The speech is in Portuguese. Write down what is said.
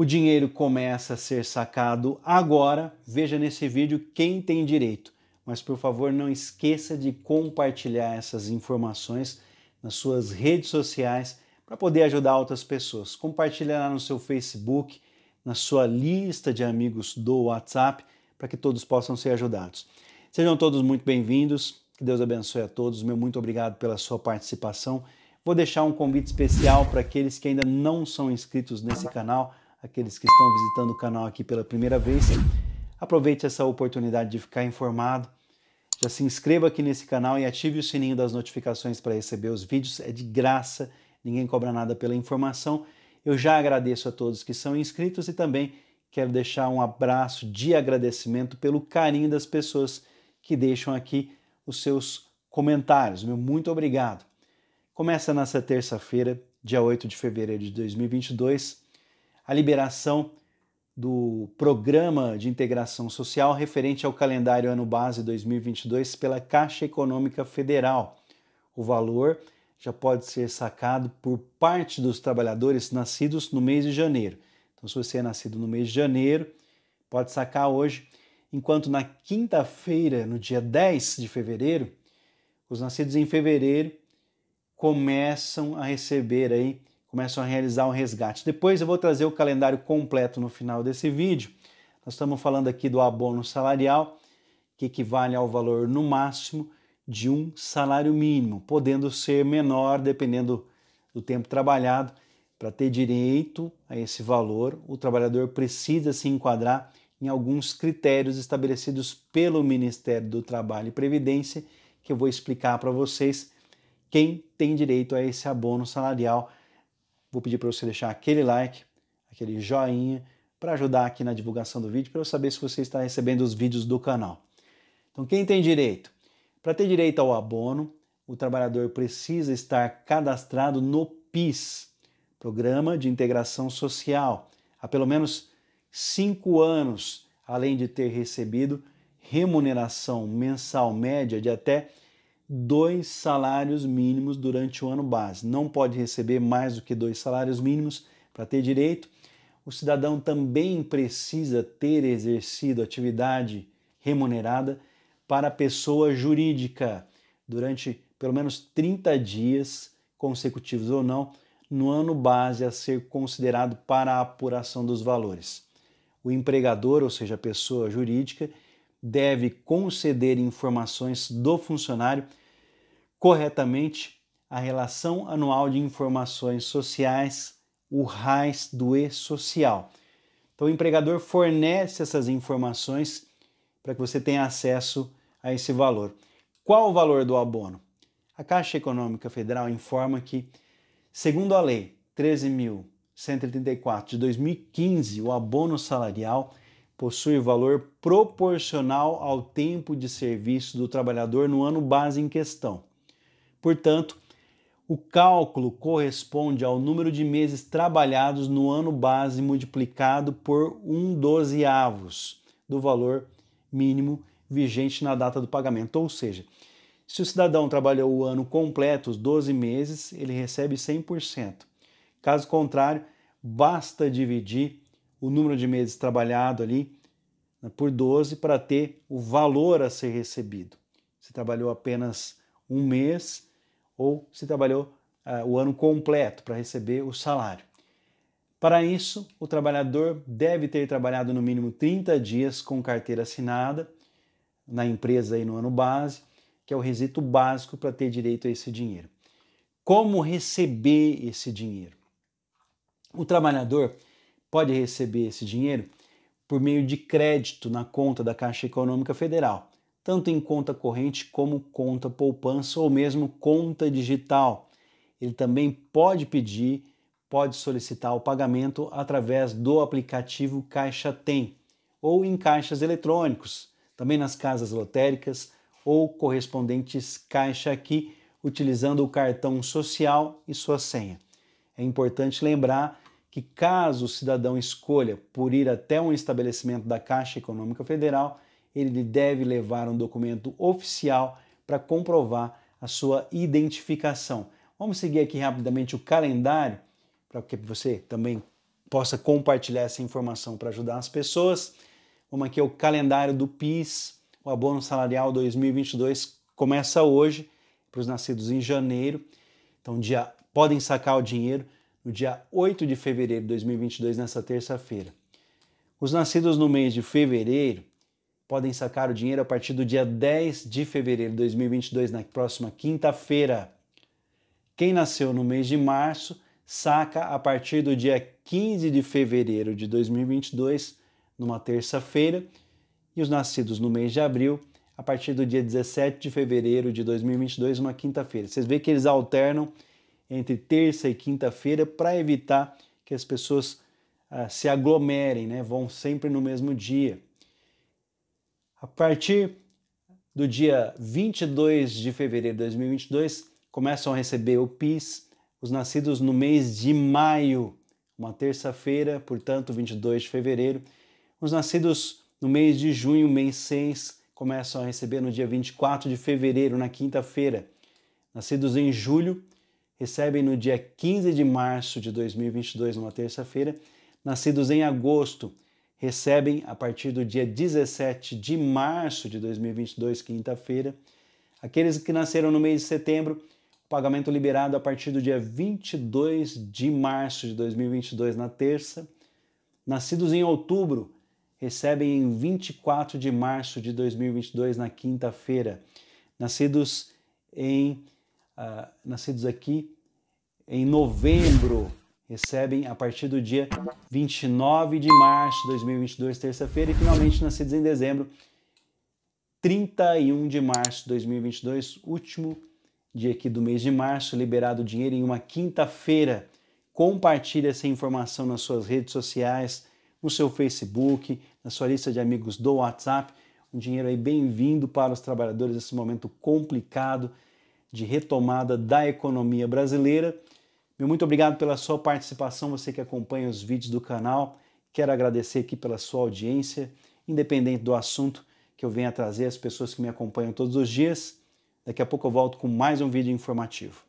O dinheiro começa a ser sacado agora. Veja nesse vídeo quem tem direito. Mas por favor, não esqueça de compartilhar essas informações nas suas redes sociais para poder ajudar outras pessoas. Compartilhe lá no seu Facebook, na sua lista de amigos do WhatsApp, para que todos possam ser ajudados. Sejam todos muito bem-vindos. Que Deus abençoe a todos. Meu muito obrigado pela sua participação. Vou deixar um convite especial para aqueles que ainda não são inscritos nesse canal aqueles que estão visitando o canal aqui pela primeira vez. Aproveite essa oportunidade de ficar informado. Já se inscreva aqui nesse canal e ative o sininho das notificações para receber os vídeos. É de graça, ninguém cobra nada pela informação. Eu já agradeço a todos que são inscritos e também quero deixar um abraço de agradecimento pelo carinho das pessoas que deixam aqui os seus comentários. Meu muito obrigado. Começa nessa terça-feira, dia 8 de fevereiro de 2022 a liberação do Programa de Integração Social referente ao calendário ano base 2022 pela Caixa Econômica Federal. O valor já pode ser sacado por parte dos trabalhadores nascidos no mês de janeiro. Então, se você é nascido no mês de janeiro, pode sacar hoje, enquanto na quinta-feira, no dia 10 de fevereiro, os nascidos em fevereiro começam a receber aí começam a realizar um resgate. Depois eu vou trazer o calendário completo no final desse vídeo. Nós estamos falando aqui do abono salarial, que equivale ao valor no máximo de um salário mínimo, podendo ser menor dependendo do tempo trabalhado. Para ter direito a esse valor, o trabalhador precisa se enquadrar em alguns critérios estabelecidos pelo Ministério do Trabalho e Previdência, que eu vou explicar para vocês quem tem direito a esse abono salarial Vou pedir para você deixar aquele like, aquele joinha, para ajudar aqui na divulgação do vídeo, para eu saber se você está recebendo os vídeos do canal. Então, quem tem direito? Para ter direito ao abono, o trabalhador precisa estar cadastrado no PIS, Programa de Integração Social, há pelo menos cinco anos, além de ter recebido remuneração mensal média de até R$ dois salários mínimos durante o ano base. Não pode receber mais do que dois salários mínimos para ter direito. O cidadão também precisa ter exercido atividade remunerada para pessoa jurídica durante pelo menos 30 dias consecutivos ou não no ano base a ser considerado para a apuração dos valores. O empregador, ou seja, a pessoa jurídica, deve conceder informações do funcionário corretamente a relação anual de informações sociais, o RAIS do E-Social. Então, o empregador fornece essas informações para que você tenha acesso a esse valor. Qual o valor do abono? A Caixa Econômica Federal informa que, segundo a Lei 13.134 de 2015, o abono salarial possui valor proporcional ao tempo de serviço do trabalhador no ano base em questão. Portanto, o cálculo corresponde ao número de meses trabalhados no ano base multiplicado por um dozeavos do valor mínimo vigente na data do pagamento. Ou seja, se o cidadão trabalhou o ano completo, os 12 meses, ele recebe 100%. Caso contrário, basta dividir o número de meses trabalhado ali né, por 12 para ter o valor a ser recebido. Se trabalhou apenas um mês ou se trabalhou uh, o ano completo para receber o salário. Para isso, o trabalhador deve ter trabalhado no mínimo 30 dias com carteira assinada na empresa aí no ano base, que é o requisito básico para ter direito a esse dinheiro. Como receber esse dinheiro? O trabalhador pode receber esse dinheiro por meio de crédito na conta da Caixa Econômica Federal, tanto em conta corrente como conta poupança ou mesmo conta digital. Ele também pode pedir, pode solicitar o pagamento através do aplicativo Caixa Tem ou em caixas eletrônicos, também nas casas lotéricas ou correspondentes Caixa Aqui, utilizando o cartão social e sua senha. É importante lembrar que, caso o cidadão escolha por ir até um estabelecimento da Caixa Econômica Federal, ele deve levar um documento oficial para comprovar a sua identificação. Vamos seguir aqui rapidamente o calendário para que você também possa compartilhar essa informação para ajudar as pessoas. Vamos aqui ao calendário do PIS, o abono salarial 2022 começa hoje para os nascidos em janeiro. Então dia podem sacar o dinheiro no dia 8 de fevereiro de 2022, nessa terça-feira. Os nascidos no mês de fevereiro podem sacar o dinheiro a partir do dia 10 de fevereiro de 2022, na próxima quinta-feira. Quem nasceu no mês de março saca a partir do dia 15 de fevereiro de 2022, numa terça-feira, e os nascidos no mês de abril a partir do dia 17 de fevereiro de 2022, uma quinta-feira. Vocês veem que eles alternam entre terça e quinta-feira para evitar que as pessoas ah, se aglomerem, né? vão sempre no mesmo dia. A partir do dia 22 de fevereiro de 2022, começam a receber o PIS os nascidos no mês de maio, uma terça-feira, portanto, 22 de fevereiro. Os nascidos no mês de junho, mês 6, começam a receber no dia 24 de fevereiro, na quinta-feira. Nascidos em julho, recebem no dia 15 de março de 2022, numa terça-feira. Nascidos em agosto recebem a partir do dia 17 de março de 2022, quinta-feira. Aqueles que nasceram no mês de setembro, pagamento liberado a partir do dia 22 de março de 2022, na terça. Nascidos em outubro, recebem em 24 de março de 2022, na quinta-feira. Nascidos em ah, nascidos aqui em novembro recebem a partir do dia 29 de março de 2022, terça-feira, e finalmente nascidos em dezembro, 31 de março de 2022, último dia aqui do mês de março, liberado o dinheiro em uma quinta-feira. Compartilhe essa informação nas suas redes sociais, no seu Facebook, na sua lista de amigos do WhatsApp. Um dinheiro aí bem-vindo para os trabalhadores nesse momento complicado de retomada da economia brasileira. Meu muito obrigado pela sua participação, você que acompanha os vídeos do canal. Quero agradecer aqui pela sua audiência, independente do assunto que eu venha trazer, as pessoas que me acompanham todos os dias. Daqui a pouco eu volto com mais um vídeo informativo.